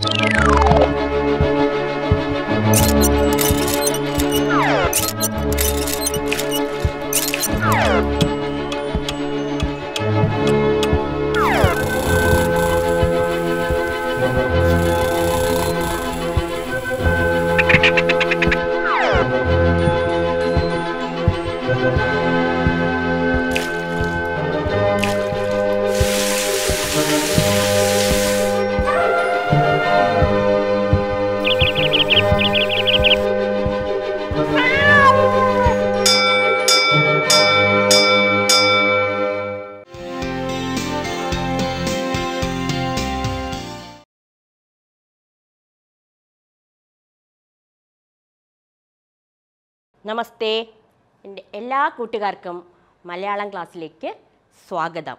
Thank you. നമസ്തേ എൻ്റെ എല്ലാ കൂട്ടുകാർക്കും മലയാളം ക്ലാസ്സിലേക്ക് സ്വാഗതം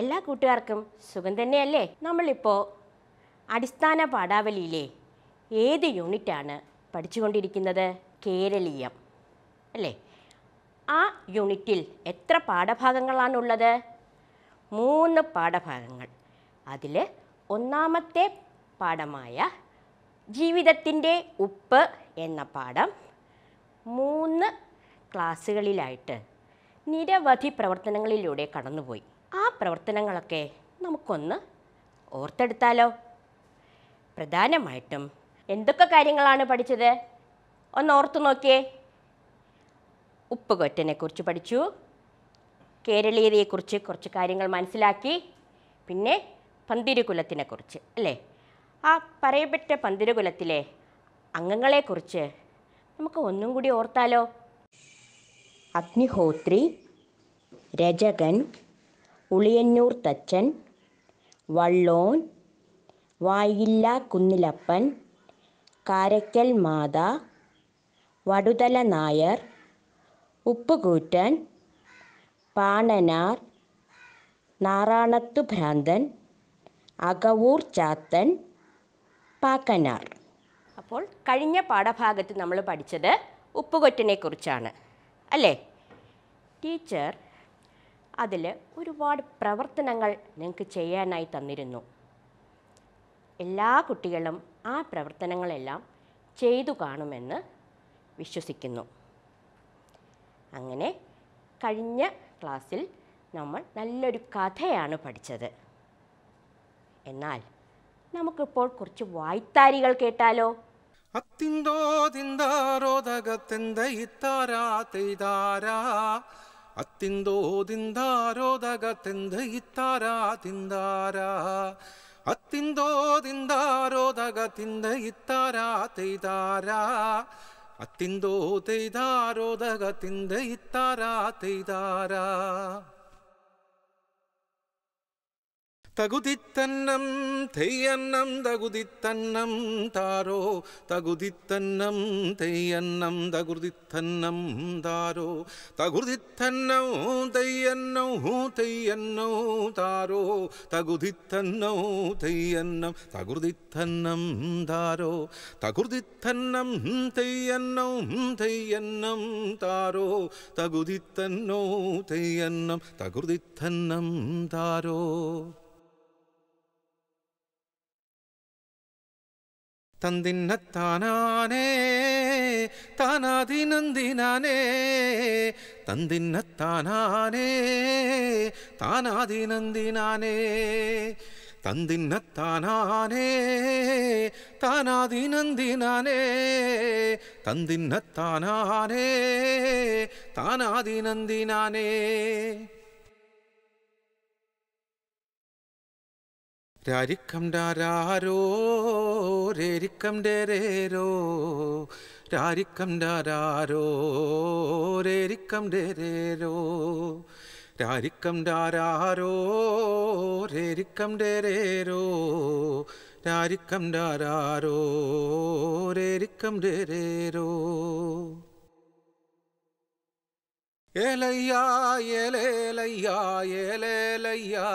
എല്ലാ കൂട്ടുകാർക്കും സുഖം തന്നെയല്ലേ നമ്മളിപ്പോൾ അടിസ്ഥാന പാഠാവലിയിലെ ഏത് യൂണിറ്റാണ് പഠിച്ചുകൊണ്ടിരിക്കുന്നത് കേരളീയം അല്ലേ ആ യൂണിറ്റിൽ എത്ര പാഠഭാഗങ്ങളാണുള്ളത് മൂന്ന് പാഠഭാഗങ്ങൾ അതിൽ ഒന്നാമത്തെ പാഠമായ ജീവിതത്തിൻ്റെ ഉപ്പ് എന്ന പാഠം മൂന്ന് ക്ലാസ്സുകളിലായിട്ട് നിരവധി പ്രവർത്തനങ്ങളിലൂടെ കടന്നുപോയി ആ പ്രവർത്തനങ്ങളൊക്കെ നമുക്കൊന്ന് ഓർത്തെടുത്താലോ പ്രധാനമായിട്ടും എന്തൊക്കെ കാര്യങ്ങളാണ് പഠിച്ചത് ഒന്ന് ഓർത്തു നോക്കിയേ ഉപ്പുകൊറ്റനെക്കുറിച്ച് പഠിച്ചു കേരളീയതയെക്കുറിച്ച് കുറച്ച് കാര്യങ്ങൾ മനസ്സിലാക്കി പിന്നെ പന്തിരുകുലത്തിനെക്കുറിച്ച് അല്ലേ ആ പറയപ്പെട്ട പന്തിരുകുലത്തിലെ അംഗങ്ങളെക്കുറിച്ച് നമുക്ക് ഒന്നും കൂടി ഓർത്താലോ അഗ്നിഹോത്രി രജകൻ ഉളിയന്നൂർ തച്ചൻ വള്ളോൻ വായില്ല കുന്നിലപ്പൻ കാരക്കൽ മാത വടുതല നായർ ഉപ്പുകൂറ്റൻ പാണനാർ നാറാണത്തു ഭ്രാന്തൻ അകവൂർ ചാത്തൻ പാക്കനാർ അപ്പോൾ കഴിഞ്ഞ പാഠഭാഗത്ത് നമ്മൾ പഠിച്ചത് ഉപ്പുകൊറ്റനെ കുറിച്ചാണ് അല്ലേ ടീച്ചർ അതിൽ ഒരുപാട് പ്രവർത്തനങ്ങൾ നിങ്ങൾക്ക് ചെയ്യാനായി തന്നിരുന്നു എല്ലാ കുട്ടികളും ആ പ്രവർത്തനങ്ങളെല്ലാം ചെയ്തു കാണുമെന്ന് വിശ്വസിക്കുന്നു അങ്ങനെ കഴിഞ്ഞ ക്ലാസ്സിൽ നമ്മൾ നല്ലൊരു കഥയാണ് പഠിച്ചത് എന്നാൽ നമുക്കിപ്പോൾ കുറച്ച് വായ്ത്താരികൾ കേട്ടാലോ അത്തിന്തോ ദിന്താരോദകത്തെന്തയിത്താരാ തെയ്താരാ അത്തിന്തോ ദിന്താരോദകത്തെന്തയിത്താരാ തിന്താരാ അത്തിന്തോ ദിന്താരോദകത്തിന്തയിത്താരാ തെയ്താരാ അത്തിന്തോ തെയ്താരോദകത്തിന്തയിത്താരാ തെയ്താരാ തകുതിത്തന്നം തെയ്യന്നം തകുതിത്തന്നം താരോ തകുതിത്തന്നം തെയ്യന്നം തകുതിത്തന്നം താരോ തകുതിത്തന്നൗ തെയ്യന്നൗ തെയ്യന്നൗ താരോ തകുതിത്തന്നൗ തെയ്യന്നം തകുതിത്തന്നം താരോ തകുതിത്തന്നം തെയ്യന്നൗ തെയ്യന്നം താരോ തകുതിത്തന്നൗ തെയ്യന്നം തകുതിത്തന്നം താരോ தந்தின்னத்தானே தானாதி நந்தினானே தந்தின்னத்தானே தானாதி நந்தினானே தந்தின்னத்தானே தானாதி நந்தினானே தந்தின்னத்தானே தானாதி நந்தினானே രാരിക്കം ഡാരാരോ രേരിക്കം ഡേരേരോ രാരിക്കം ഡാരാരോ രേരിക്കം ഡേരേരോ രാരിക്കം ഡാരാരോ രേരിക്കം ഡേരേരോ രാരിക്കം ഡാരാരോ രേരിക്കം ഡേരേരോ ஏலையா ஏலேலையா ஏலேலையா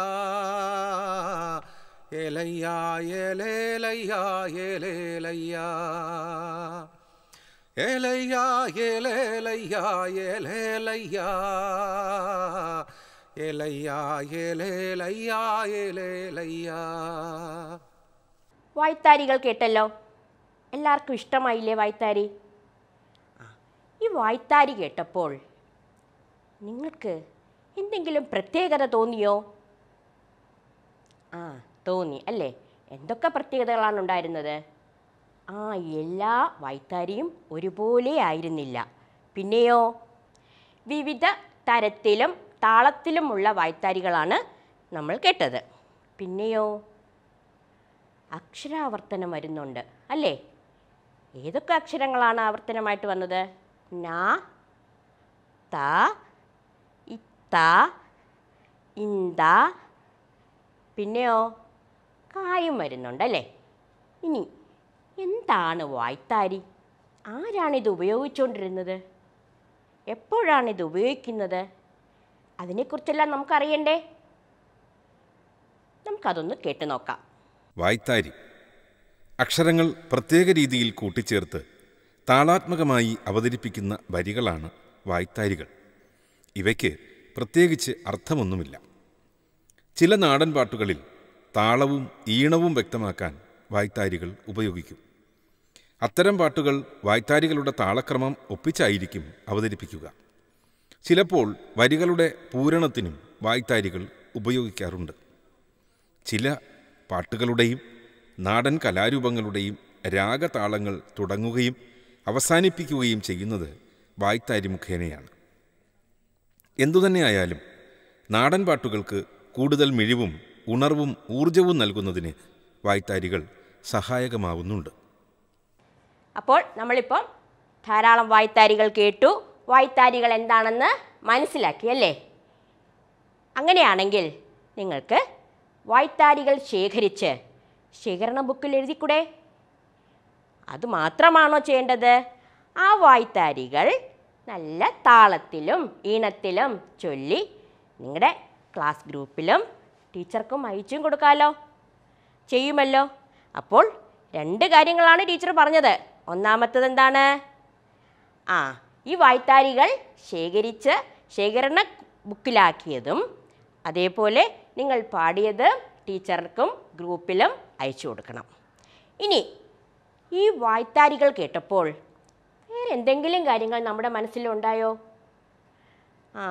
ഏലയ്യാ ഏലേലയ്യാ ഏലേലയ്യാ ഏലയ്യാ ഏലേലയ്യാ ഏലേലയ്യാ ഏലയ്യാ ഏലേലയ്യാ ഏലേലയ്യാ വായ്ത്താരികൾ കേട്ടല്ലോ എല്ലാവർക്കും ഇഷ്ടമായില്ലേ വായ്ത്താരി ഈ വായ്ത്താരി കേട്ടപ്പോൾ നിങ്ങൾക്ക് എന്തെങ്കിലും പ്രത്യേകത തോന്നിയോ ആ തോന്നി അല്ലേ എന്തൊക്കെ പ്രത്യേകതകളാണ് ഉണ്ടായിരുന്നത് ആ എല്ലാ വൈത്താരിയും ഒരുപോലെ ആയിരുന്നില്ല പിന്നെയോ വിവിധ തരത്തിലും താളത്തിലുമുള്ള വായ്ത്താരികളാണ് നമ്മൾ കേട്ടത് പിന്നെയോ അക്ഷരാവർത്തനം വരുന്നുണ്ട് അല്ലേ ഏതൊക്കെ അക്ഷരങ്ങളാണ് ആവർത്തനമായിട്ട് വന്നത് ന ത ഇത്ത ഇന്ത പിന്നെയോ കായും വരുന്നുണ്ടല്ലേ ഇനി എന്താണ് വായ്ത്താരി ആരാണിത് ഉപയോഗിച്ചുകൊണ്ടിരുന്നത് എപ്പോഴാണിത് ഉപയോഗിക്കുന്നത് അതിനെക്കുറിച്ചെല്ലാം നമുക്കറിയണ്ടേ നമുക്കതൊന്ന് കേട്ടു നോക്കാം വായ്ത്താരി അക്ഷരങ്ങൾ പ്രത്യേക രീതിയിൽ കൂട്ടിച്ചേർത്ത് താളാത്മകമായി അവതരിപ്പിക്കുന്ന വരികളാണ് വായ്ത്താരികൾ ഇവയ്ക്ക് പ്രത്യേകിച്ച് അർത്ഥമൊന്നുമില്ല ചില നാടൻ പാട്ടുകളിൽ താളവും ഈണവും വ്യക്തമാക്കാൻ വായ്ത്താരികൾ ഉപയോഗിക്കും അത്തരം പാട്ടുകൾ വായ്ത്താരികളുടെ താളക്രമം ഒപ്പിച്ചായിരിക്കും അവതരിപ്പിക്കുക ചിലപ്പോൾ വരികളുടെ പൂരണത്തിനും വായ്ത്താരികൾ ഉപയോഗിക്കാറുണ്ട് ചില പാട്ടുകളുടെയും നാടൻ കലാരൂപങ്ങളുടെയും രാഗതാളങ്ങൾ തുടങ്ങുകയും അവസാനിപ്പിക്കുകയും ചെയ്യുന്നത് വായ്ത്താരി മുഖേനയാണ് എന്തുതന്നെയായാലും നാടൻ പാട്ടുകൾക്ക് കൂടുതൽ മിഴിവും ഉണർവും ഊർജവും നൽകുന്നതിന് വായ്ത്താരികൾ സഹായകമാവുന്നുണ്ട് അപ്പോൾ നമ്മളിപ്പം ധാരാളം വായ്ത്താരികൾ കേട്ടു വായ്ത്താരികൾ എന്താണെന്ന് മനസ്സിലാക്കി അല്ലേ അങ്ങനെയാണെങ്കിൽ നിങ്ങൾക്ക് വായ്ത്താരികൾ ശേഖരിച്ച് ശേഖരണ ബുക്കിൽ എഴുതിക്കൂടെ അത് മാത്രമാണോ ചെയ്യേണ്ടത് ആ വായ്ത്താരികൾ നല്ല താളത്തിലും ഈണത്തിലും ചൊല്ലി നിങ്ങളുടെ ക്ലാസ് ഗ്രൂപ്പിലും ടീച്ചർക്കും അയച്ചും കൊടുക്കാമല്ലോ ചെയ്യുമല്ലോ അപ്പോൾ രണ്ട് കാര്യങ്ങളാണ് ടീച്ചർ പറഞ്ഞത് ഒന്നാമത്തത് എന്താണ് ആ ഈ വായ്ത്താരികൾ ശേഖരിച്ച് ശേഖരണ ബുക്കിലാക്കിയതും അതേപോലെ നിങ്ങൾ പാടിയത് ടീച്ചർക്കും ഗ്രൂപ്പിലും അയച്ചു കൊടുക്കണം ഇനി ഈ വായ്ത്താരികൾ കേട്ടപ്പോൾ വേറെ എന്തെങ്കിലും കാര്യങ്ങൾ നമ്മുടെ മനസ്സിലുണ്ടായോ ആ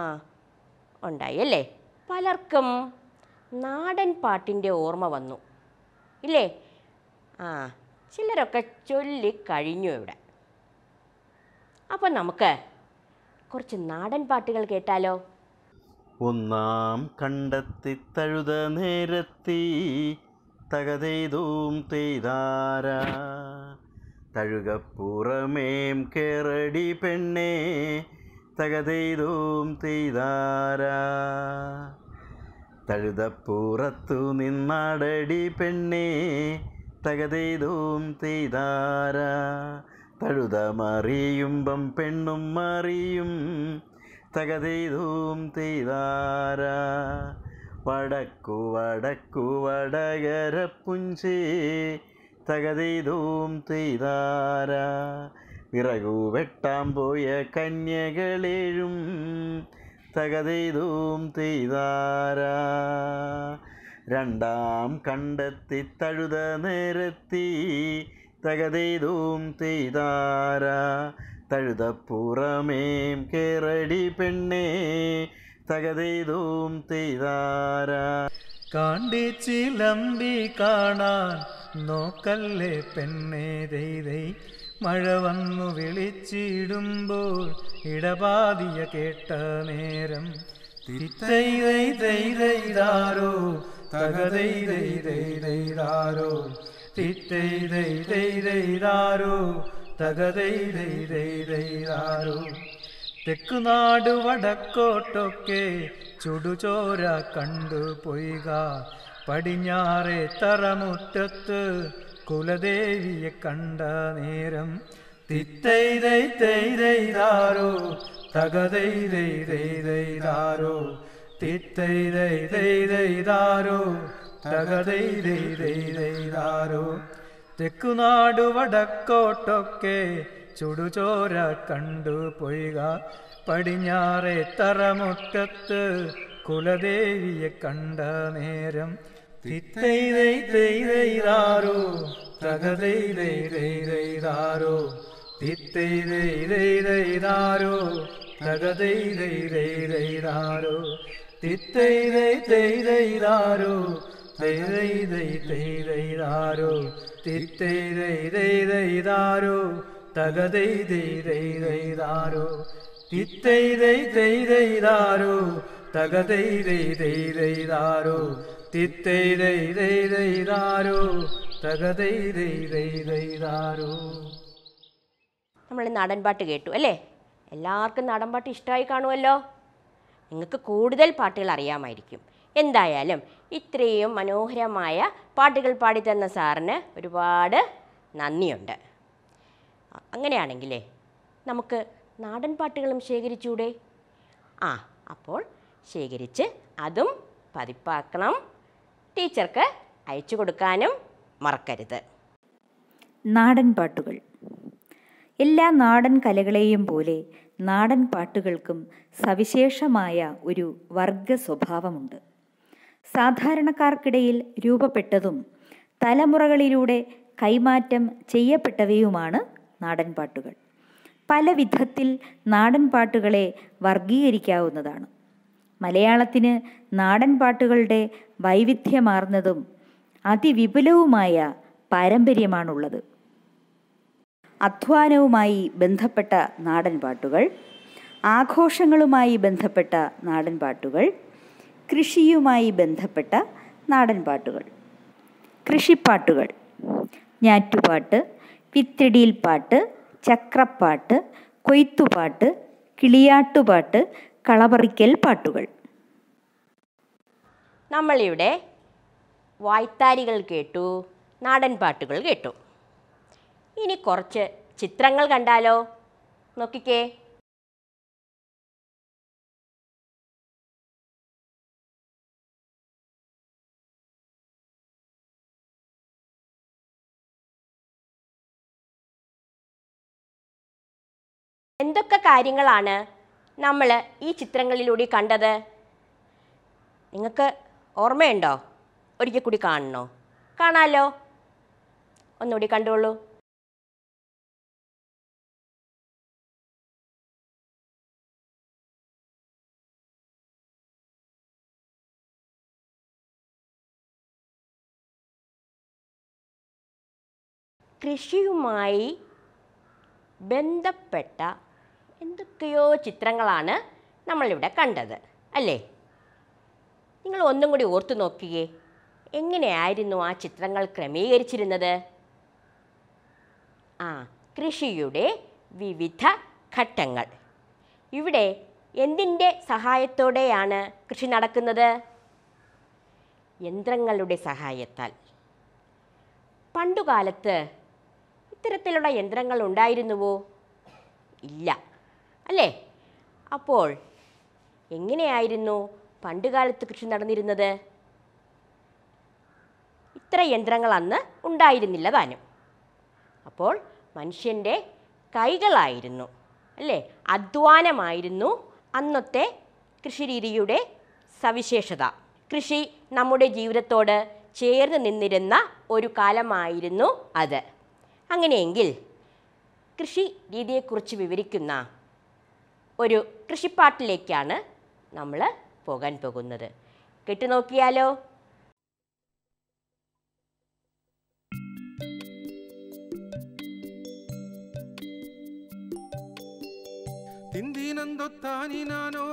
ഉണ്ടായി അല്ലേ പലർക്കും നാടൻ പാട്ടിൻ്റെ ഓർമ്മ വന്നു ഇല്ലേ ആ ചിലരൊക്കെ ചൊല്ലിക്കഴിഞ്ഞു ഇവിടെ അപ്പം നമുക്ക് കുറച്ച് നാടൻ പാട്ടുകൾ കേട്ടാലോ ഒന്നാം കണ്ടെത്തി തഴുത നേരത്തി തകതെയ്തും തെയ്താര തഴുകപ്പുറമേം കേറടി പെണ്ണേ തകതെയ്തും തെയ്താര തഴുതപ്പൂറത്തു നിന്നാടടി പെണ്ണേ തകതെയ്തോം തെയ്താര തഴുത മറിയുമ്പം പെണ്ണും മറിയും തകതെയ്തോം തെയ്താര വടക്കു വടക്കു വടകരപ്പുഞ്ചേ തകതെയ്തോം തെയ്താര വിറകു വെട്ടാൻ പോയ കന്യകളേഴും തകതെയ്തും തെയ്താരാ രണ്ടാം കണ്ടെത്തി തഴുത നേരത്തി തകതെയ്തും തെയ്താരാ തഴുതപ്പുറമേം കേരടി പെണ്ണേ തകതെയ്തും കാണ്ടി ചിലമ്പി കാണാൻ നോക്കല്ലേ പെണ്ണേ ദൈ മഴ വന്നു വിളിച്ചിടുമ്പോൾ ഇടപാതിയ കേട്ട നേരം തിത്തൈതാരോ തകതൈതൈതൈതാരോ തിത്തൈതാരോ തകതൈതൈതൈതാരോ തെക്കുനാട് വടക്കോട്ടൊക്കെ ചുടുചോര കണ്ടു പൊയ്ക പടിഞ്ഞാറെ തറമുറ്റത്ത് കുലദേവിയെ കണ്ട നേരം തിത്തൈതാരോ തകതൈതാരോ തിത്തൈതാരോ തകതൈതാരോ തെക്കുനാടു വടക്കോട്ടൊക്കെ ചുടുചോര കണ്ടു പൊയ്ക പടിഞ്ഞാറെ തറമുറ്റത്ത് കുലദേവിയെ കണ്ട നേരം தித்தை தை தை தைதாரோ தகதை தை தை தைதாரோ தித்தை தை தை தைதாரோ தகதை தை தை தைதாரோ தித்தை தை தை தைதாரோ தை தை தை தைதாரோ தித்தை தை தை தைதாரோ தகதை தை தை தைதாரோ தித்தை தை தை தைதாரோ தகதை தை தை தைதாரோ തിത്തൈതൈതൈതൈതാരോ തകതൈതൈതൈതൈതാരോ നമ്മൾ നാടൻ പാട്ട് കേട്ടു അല്ലേ എല്ലാവർക്കും നാടൻ പാട്ട് ഇഷ്ടമായി കാണുമല്ലോ നിങ്ങൾക്ക് കൂടുതൽ പാട്ടുകൾ അറിയാമായിരിക്കും എന്തായാലും ഇത്രയും മനോഹരമായ പാട്ടുകൾ പാടിത്തന്ന സാറിന് ഒരുപാട് നന്ദിയുണ്ട് അങ്ങനെയാണെങ്കിലേ നമുക്ക് നാടൻ പാട്ടുകളും ശേഖരിച്ചൂടെ ആ അപ്പോൾ ശേഖരിച്ച് അതും പതിപ്പാക്കണം ടീച്ചർക്ക് അയച്ചു കൊടുക്കാനും മറക്കരുത് നാടൻ പാട്ടുകൾ എല്ലാ നാടൻ കലകളെയും പോലെ നാടൻ പാട്ടുകൾക്കും സവിശേഷമായ ഒരു വർഗ സ്വഭാവമുണ്ട് സാധാരണക്കാർക്കിടയിൽ രൂപപ്പെട്ടതും തലമുറകളിലൂടെ കൈമാറ്റം ചെയ്യപ്പെട്ടവയുമാണ് നാടൻപാട്ടുകൾ പല വിധത്തിൽ നാടൻപാട്ടുകളെ വർഗീകരിക്കാവുന്നതാണ് മലയാളത്തിന് നാടൻ പാട്ടുകളുടെ വൈവിധ്യമാർന്നതും അതിവിപുലവുമായ പാരമ്പര്യമാണുള്ളത് അധ്വാനവുമായി ബന്ധപ്പെട്ട നാടൻ പാട്ടുകൾ ആഘോഷങ്ങളുമായി ബന്ധപ്പെട്ട നാടൻ പാട്ടുകൾ കൃഷിയുമായി ബന്ധപ്പെട്ട നാടൻ പാട്ടുകൾ കൃഷിപ്പാട്ടുകൾ ഞാറ്റുപാട്ട് വിത്തിടിയിൽ പാട്ട് ചക്രപ്പാട്ട് കൊയ്ത്തുപാട്ട് കിളിയാട്ടുപാട്ട് കളപറിക്കൽ പാട്ടുകൾ നമ്മളിവിടെ വായ്ത്താരികൾ കേട്ടു നാടൻ പാട്ടുകൾ കേട്ടു ഇനി കുറച്ച് ചിത്രങ്ങൾ കണ്ടാലോ നോക്കിക്കേ എന്തൊക്കെ കാര്യങ്ങളാണ് നമ്മൾ ഈ ചിത്രങ്ങളിലൂടെ കണ്ടത് നിങ്ങൾക്ക് ഓർമ്മയുണ്ടോ ഒരിക്കൽ കൂടി കാണണോ കാണാലോ ഒന്നുകൂടി കണ്ടോളൂ കൃഷിയുമായി ബന്ധപ്പെട്ട എന്തൊക്കെയോ ചിത്രങ്ങളാണ് നമ്മളിവിടെ കണ്ടത് അല്ലേ നിങ്ങൾ ഒന്നും കൂടി ഓർത്തു നോക്കിയേ എങ്ങനെയായിരുന്നു ആ ചിത്രങ്ങൾ ക്രമീകരിച്ചിരുന്നത് ആ കൃഷിയുടെ വിവിധ ഘട്ടങ്ങൾ ഇവിടെ എന്തിൻ്റെ സഹായത്തോടെയാണ് കൃഷി നടക്കുന്നത് യന്ത്രങ്ങളുടെ സഹായത്താൽ പണ്ടുകാലത്ത് ഇത്തരത്തിലുള്ള യന്ത്രങ്ങൾ ഉണ്ടായിരുന്നുവോ ഇല്ല അല്ലേ അപ്പോൾ എങ്ങനെയായിരുന്നു പണ്ടുകാലത്ത് കൃഷി നടന്നിരുന്നത് ഇത്ര യന്ത്രങ്ങൾ അന്ന് ഉണ്ടായിരുന്നില്ല താനും അപ്പോൾ മനുഷ്യൻ്റെ കൈകളായിരുന്നു അല്ലേ അധ്വാനമായിരുന്നു അന്നത്തെ കൃഷിരീതിയുടെ സവിശേഷത കൃഷി നമ്മുടെ ജീവിതത്തോട് ചേർന്ന് നിന്നിരുന്ന ഒരു കാലമായിരുന്നു അത് അങ്ങനെയെങ്കിൽ കൃഷി രീതിയെക്കുറിച്ച് വിവരിക്കുന്ന ഒരു കൃഷിപ്പാട്ടിലേക്കാണ് നമ്മൾ പോകാൻ പോകുന്നത് കേട്ടു നോക്കിയാലോ നന്ദോ താനി നാനോ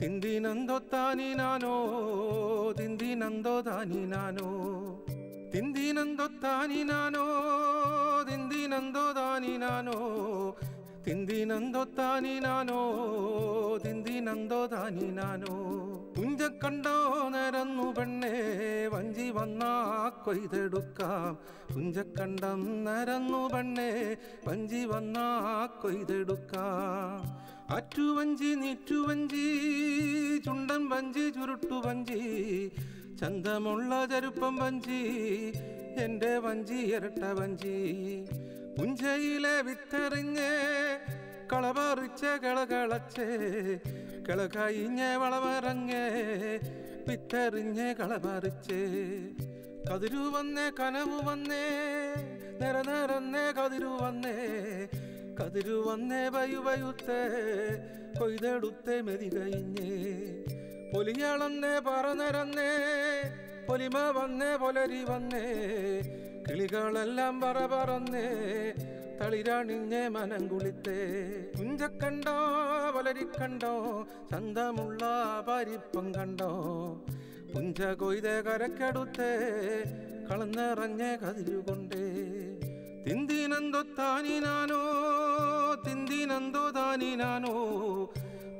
തിന്തി നന്ദോ താനി നാനോ തിന്തി നന്ദോ താനി ದಿಂದಿನಂದೋದಾನಿ ನಾನು തിന്തിനന്തോത്താനി നാനോ തിന്തിനന്തോതാനി നാനോ പുഞ്ചക്കണ്ടോ നിരന്നു പെണ്ണേ വഞ്ചി വന്നാ കൊയ്തെടുക്കാം പുഞ്ചക്കണ്ടം നിരന്നു പെണ്ണേ വഞ്ചി വന്നാ കൊയ്തെടുക്കാം അറ്റുവഞ്ചി നീറ്റുവഞ്ചി ചുണ്ടൻ വഞ്ചി ചുരുട്ടുവഞ്ചി ചന്തമുള്ള ചരുപ്പം വഞ്ചി എൻ്റെ വഞ്ചി ഇരട്ട വഞ്ചി പുഞ്ചയിലെ വിത്തെറിഞ്ഞ് കളപറിച്ച് കിളകളച്ച് കിളകയിഞ്ഞ് വളമറങ്ങ് വിത്തെറിഞ്ഞ് കളപറിച്ച് കതിരു വന്നേ കനവ് വന്നേ നിര നിറന്നേ കതിരു വന്നേ കതിരു വന്നേ വയു വയുത്തേ കൊയ്തെടുത്തേ മെതി കഴിഞ്ഞേ പൊലിയളന്നേ പറനിരന്നേ പൊലിമ വന്നേ പൊലരി വന്നേ കിളികളെല്ലാം പറ പറന്നേ തളിരാണിഞ്ഞേ മനം കുളിത്തേ കുഞ്ചക്കണ്ടോ വലരിക്കണ്ടോ ചന്തമുള്ള പരിപ്പം കണ്ടോ പുഞ്ച കൊയ്ത കരക്കെടുത്തേ കളന്നിറഞ്ഞ കതിരുകൊണ്ടേ തിന്തിനന്തോ താനി നാനോ തിന്തിനന്തോ താനി നാനോ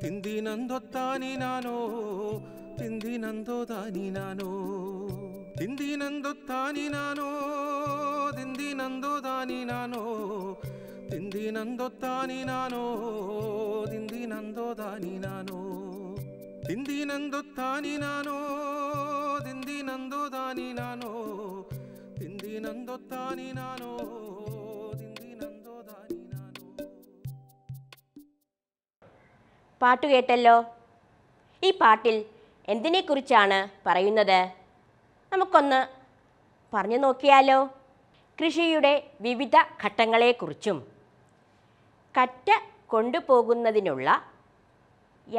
ತಿಂದಿನಂದೊತ್ತಾನಿ ನಾನು ತಿಂದಿನಂದೋದಾನಿ ನಾನು ತಿಂದಿನಂದೊತ್ತಾನಿ ನಾನು ತಿಂದಿನಂದೋದಾನಿ ನಾನು ತಿಂದಿನಂದೊತ್ತಾನಿ ನಾನು ತಿಂದಿನಂದೋದಾನಿ ನಾನು ತಿಂದಿನಂದೊತ್ತಾನಿ ನಾನು ತಿಂದಿನಂದೋದಾನಿ ನಾನು ತಿಂದಿನಂದೊತ್ತಾನಿ ನಾನು പാട്ടു കേട്ടല്ലോ ഈ പാട്ടിൽ എന്തിനെക്കുറിച്ചാണ് പറയുന്നത് നമുക്കൊന്ന് പറഞ്ഞു നോക്കിയാലോ കൃഷിയുടെ വിവിധ ഘട്ടങ്ങളെക്കുറിച്ചും കറ്റ കൊണ്ടുപോകുന്നതിനുള്ള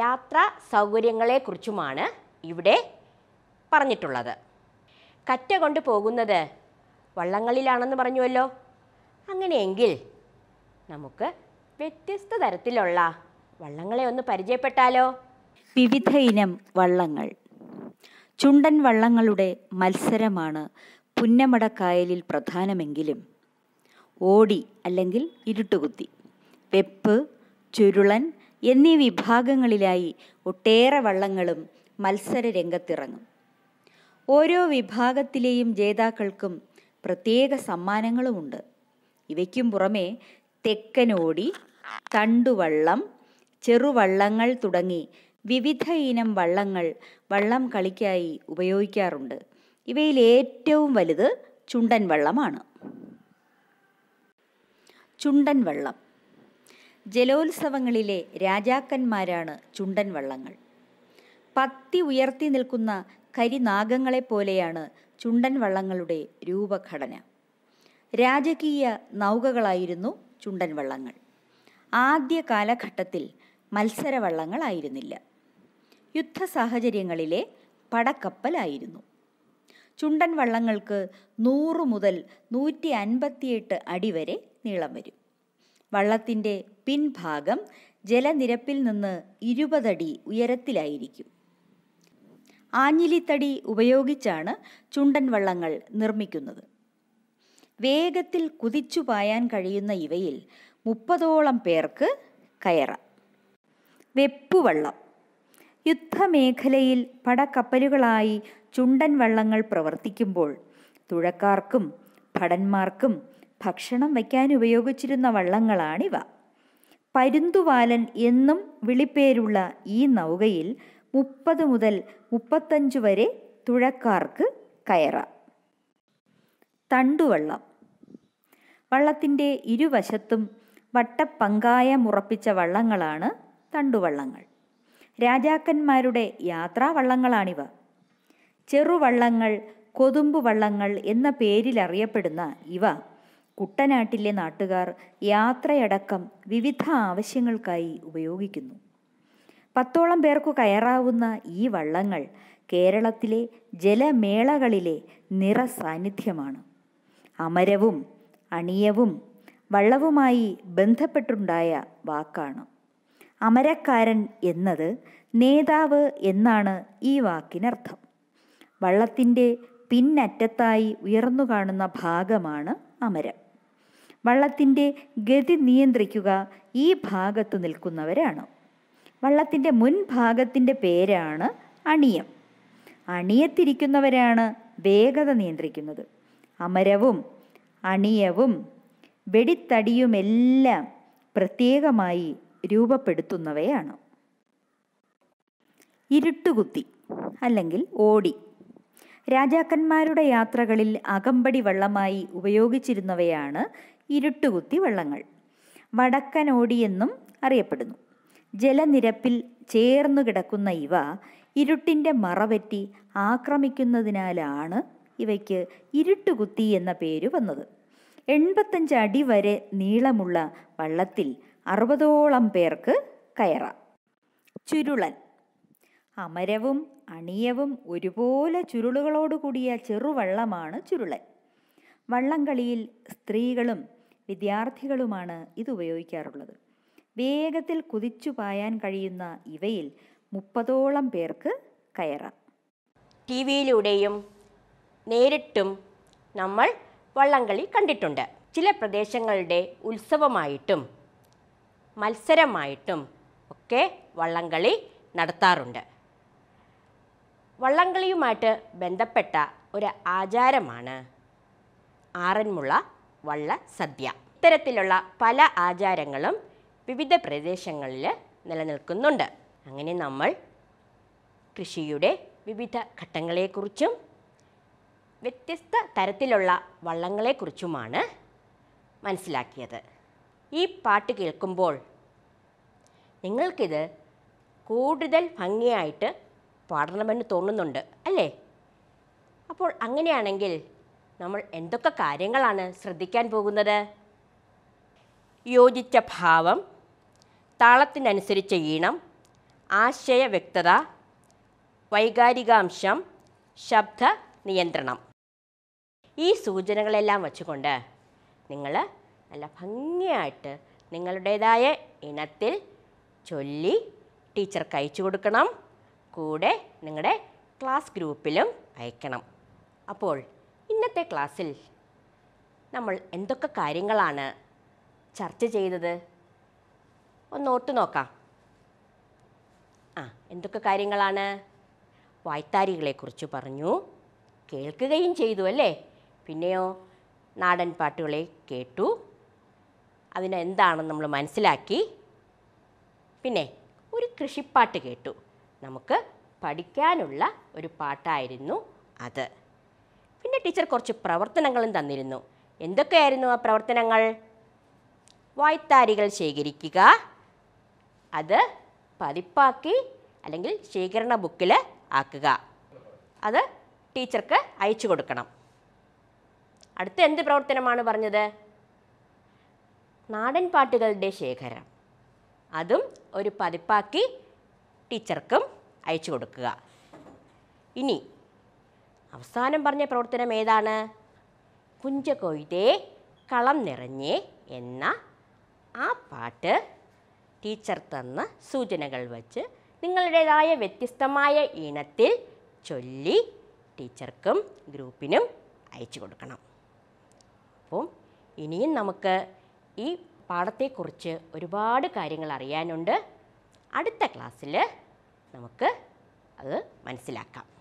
യാത്രാ സൗകര്യങ്ങളെക്കുറിച്ചുമാണ് ഇവിടെ പറഞ്ഞിട്ടുള്ളത് കറ്റ കൊണ്ട് പോകുന്നത് വള്ളങ്ങളിലാണെന്ന് പറഞ്ഞുവല്ലോ അങ്ങനെയെങ്കിൽ നമുക്ക് വ്യത്യസ്ത തരത്തിലുള്ള വള്ളങ്ങളെ ഒന്ന് പരിചയപ്പെട്ടാലോ വിവിധ ഇനം വള്ളങ്ങൾ ചുണ്ടൻ വള്ളങ്ങളുടെ മത്സരമാണ് പുന്നമടക്കായലിൽ പ്രധാനമെങ്കിലും ഓടി അല്ലെങ്കിൽ ഇരുട്ടുകുത്തി വെപ്പ് ചുരുളൻ എന്നീ വിഭാഗങ്ങളിലായി ഒട്ടേറെ വള്ളങ്ങളും മത്സര രംഗത്തിറങ്ങും ഓരോ വിഭാഗത്തിലെയും ജേതാക്കൾക്കും പ്രത്യേക സമ്മാനങ്ങളുമുണ്ട് ഇവയ്ക്കും പുറമെ തെക്കനോടി തണ്ടുവള്ളം ചെറുവള്ളങ്ങൾ തുടങ്ങി വിവിധ ഇനം വള്ളങ്ങൾ വള്ളം കളിക്കായി ഉപയോഗിക്കാറുണ്ട് ഇവയിൽ ഏറ്റവും വലുത് ചുണ്ടൻ വള്ളമാണ് ചുണ്ടൻ വള്ളം ജലോത്സവങ്ങളിലെ രാജാക്കന്മാരാണ് ചുണ്ടൻ വള്ളങ്ങൾ പത്തി ഉയർത്തി നിൽക്കുന്ന കരിനാഗങ്ങളെപ്പോലെയാണ് ചുണ്ടൻ വള്ളങ്ങളുടെ രൂപഘടന രാജകീയ നൗകകളായിരുന്നു ചുണ്ടൻ വള്ളങ്ങൾ ആദ്യ കാലഘട്ടത്തിൽ മത്സരവള്ളങ്ങളായിരുന്നില്ല യുദ്ധ സാഹചര്യങ്ങളിലെ പടക്കപ്പലായിരുന്നു ചുണ്ടൻ വള്ളങ്ങൾക്ക് നൂറ് മുതൽ നൂറ്റി അൻപത്തിയെട്ട് അടി വരെ നീളം വരും വള്ളത്തിൻ്റെ പിൻഭാഗം ജലനിരപ്പിൽ നിന്ന് ഇരുപതടി ഉയരത്തിലായിരിക്കും ആഞ്ഞിലിത്തടി ഉപയോഗിച്ചാണ് ചുണ്ടൻ വള്ളങ്ങൾ നിർമ്മിക്കുന്നത് വേഗത്തിൽ കുതിച്ചു പായാൻ കഴിയുന്ന ഇവയിൽ മുപ്പതോളം പേർക്ക് കയറാം വെപ്പുവള്ളം യുദ്ധമേഖലയിൽ പടക്കപ്പലുകളായി ചുണ്ടൻ വള്ളങ്ങൾ പ്രവർത്തിക്കുമ്പോൾ തുഴക്കാർക്കും ഭടന്മാർക്കും ഭക്ഷണം വയ്ക്കാൻ ഉപയോഗിച്ചിരുന്ന വള്ളങ്ങളാണിവ പരുന്തുവാലൻ എന്നും വിളിപ്പേരുള്ള ഈ നൗകയിൽ മുപ്പത് മുതൽ മുപ്പത്തഞ്ച് വരെ തുഴക്കാർക്ക് കയറാം തണ്ടുവള്ളം വള്ളത്തിൻ്റെ ഇരുവശത്തും വട്ടപ്പങ്കായം മുറപ്പിച്ച വള്ളങ്ങളാണ് തണ്ടുവള്ളങ്ങൾ രാജാക്കന്മാരുടെ യാത്രാവള്ളങ്ങളാണിവ ചെറുവള്ളങ്ങൾ കൊതുമ്പുവള്ളങ്ങൾ എന്ന പേരിലറിയപ്പെടുന്ന ഇവ കുട്ടനാട്ടിലെ നാട്ടുകാർ യാത്രയടക്കം വിവിധ ആവശ്യങ്ങൾക്കായി ഉപയോഗിക്കുന്നു പത്തോളം പേർക്ക് കയറാവുന്ന ഈ വള്ളങ്ങൾ കേരളത്തിലെ ജലമേളകളിലെ നിറസാന്നിധ്യമാണ് അമരവും അണിയവും വള്ളവുമായി ബന്ധപ്പെട്ടുണ്ടായ വാക്കാണ് അമരക്കാരൻ എന്നത് നേതാവ് എന്നാണ് ഈ വാക്കിനർത്ഥം വള്ളത്തിൻ്റെ പിന്നറ്റത്തായി ഉയർന്നു കാണുന്ന ഭാഗമാണ് അമരം വള്ളത്തിൻ്റെ ഗതി നിയന്ത്രിക്കുക ഈ ഭാഗത്ത് നിൽക്കുന്നവരാണ് വള്ളത്തിൻ്റെ മുൻഭാഗത്തിൻ്റെ പേരാണ് അണിയം അണിയത്തിരിക്കുന്നവരാണ് വേഗത നിയന്ത്രിക്കുന്നത് അമരവും അണിയവും വെടിത്തടിയുമെല്ലാം പ്രത്യേകമായി രൂപപ്പെടുത്തുന്നവയാണ് ഇരുട്ടുകുത്തി അല്ലെങ്കിൽ ഓടി രാജാക്കന്മാരുടെ യാത്രകളിൽ അകമ്പടി വള്ളമായി ഉപയോഗിച്ചിരുന്നവയാണ് ഇരുട്ടുകുത്തി വള്ളങ്ങൾ വടക്കനോടിയെന്നും അറിയപ്പെടുന്നു ജലനിരപ്പിൽ ചേർന്നു കിടക്കുന്ന ഇവ ഇരുട്ടിൻ്റെ മറവറ്റി ആക്രമിക്കുന്നതിനാലാണ് ഇവയ്ക്ക് ഇരുട്ടുകുത്തി എന്ന പേര് വന്നത് എൺപത്തഞ്ച് അടി വരെ നീളമുള്ള വള്ളത്തിൽ അറുപതോളം പേർക്ക് കയറാം ചുരുളൻ അമരവും അണിയവും ഒരുപോലെ ചുരുളുകളോട് കൂടിയ ചെറുവള്ളമാണ് ചുരുളൻ വള്ളംകളിയിൽ സ്ത്രീകളും വിദ്യാർത്ഥികളുമാണ് ഇത് ഉപയോഗിക്കാറുള്ളത് വേഗത്തിൽ കുതിച്ചു പായാൻ കഴിയുന്ന ഇവയിൽ മുപ്പതോളം പേർക്ക് കയറാം ടി വിയിലൂടെയും നേരിട്ടും നമ്മൾ വള്ളംകളി കണ്ടിട്ടുണ്ട് ചില പ്രദേശങ്ങളുടെ ഉത്സവമായിട്ടും മത്സരമായിട്ടും ഒക്കെ വള്ളംകളി നടത്താറുണ്ട് വള്ളംകളിയുമായിട്ട് ബന്ധപ്പെട്ട ഒരു ആചാരമാണ് ആറന്മുള വള്ള സദ്യ ഇത്തരത്തിലുള്ള പല ആചാരങ്ങളും വിവിധ പ്രദേശങ്ങളിൽ നിലനിൽക്കുന്നുണ്ട് അങ്ങനെ നമ്മൾ കൃഷിയുടെ വിവിധ ഘട്ടങ്ങളെക്കുറിച്ചും വ്യത്യസ്ത തരത്തിലുള്ള വള്ളങ്ങളെക്കുറിച്ചുമാണ് മനസ്സിലാക്കിയത് ഈ പാട്ട് കേൾക്കുമ്പോൾ നിങ്ങൾക്കിത് കൂടുതൽ ഭംഗിയായിട്ട് പാടണമെന്ന് തോന്നുന്നുണ്ട് അല്ലേ അപ്പോൾ അങ്ങനെയാണെങ്കിൽ നമ്മൾ എന്തൊക്കെ കാര്യങ്ങളാണ് ശ്രദ്ധിക്കാൻ പോകുന്നത് യോജിച്ച ഭാവം താളത്തിനനുസരിച്ച ഈണം ആശയ വ്യക്തത വൈകാരികാംശം ശബ്ദ നിയന്ത്രണം ഈ സൂചനകളെല്ലാം വച്ചുകൊണ്ട് നിങ്ങൾ നല്ല ഭംഗിയായിട്ട് നിങ്ങളുടേതായ ഇനത്തിൽ ചൊല്ലി ടീച്ചർക്ക് അയച്ചു കൊടുക്കണം കൂടെ നിങ്ങളുടെ ക്ലാസ് ഗ്രൂപ്പിലും അയക്കണം അപ്പോൾ ഇന്നത്തെ ക്ലാസ്സിൽ നമ്മൾ എന്തൊക്കെ കാര്യങ്ങളാണ് ചർച്ച ചെയ്തത് ഒന്ന് ഓർത്തു നോക്കാം ആ എന്തൊക്കെ കാര്യങ്ങളാണ് വായ്ത്താരികളെക്കുറിച്ച് പറഞ്ഞു കേൾക്കുകയും ചെയ്തു അല്ലേ പിന്നെയോ നാടൻ പാട്ടുകളെ കേട്ടു അതിനെന്താണെന്ന് നമ്മൾ മനസ്സിലാക്കി പിന്നെ ഒരു കൃഷിപ്പാട്ട് കേട്ടു നമുക്ക് പഠിക്കാനുള്ള ഒരു പാട്ടായിരുന്നു അത് പിന്നെ ടീച്ചർ കുറച്ച് പ്രവർത്തനങ്ങളും തന്നിരുന്നു എന്തൊക്കെയായിരുന്നു ആ പ്രവർത്തനങ്ങൾ വായ്ത്താരികൾ ശേഖരിക്കുക അത് പതിപ്പാക്കി അല്ലെങ്കിൽ ശേഖരണ ബുക്കിൽ ആക്കുക അത് ടീച്ചർക്ക് അയച്ചു കൊടുക്കണം അടുത്ത എന്ത് പ്രവർത്തനമാണ് പറഞ്ഞത് നാടൻ പാട്ടുകളുടെ ശേഖരം അതും ഒരു പതിപ്പാക്കി ടീച്ചർക്കും അയച്ചു കൊടുക്കുക ഇനി അവസാനം പറഞ്ഞ പ്രവർത്തനം ഏതാണ് കൊയ്തേ കളം നിറഞ്ഞേ എന്ന ആ പാട്ട് ടീച്ചർ തന്ന സൂചനകൾ വച്ച് നിങ്ങളുടേതായ വ്യത്യസ്തമായ ഇനത്തിൽ ചൊല്ലി ടീച്ചർക്കും ഗ്രൂപ്പിനും അയച്ചു കൊടുക്കണം അപ്പം ഇനിയും നമുക്ക് ഈ പാഠത്തെക്കുറിച്ച് ഒരുപാട് കാര്യങ്ങൾ അറിയാനുണ്ട് അടുത്ത ക്ലാസ്സിൽ നമുക്ക് അത് മനസ്സിലാക്കാം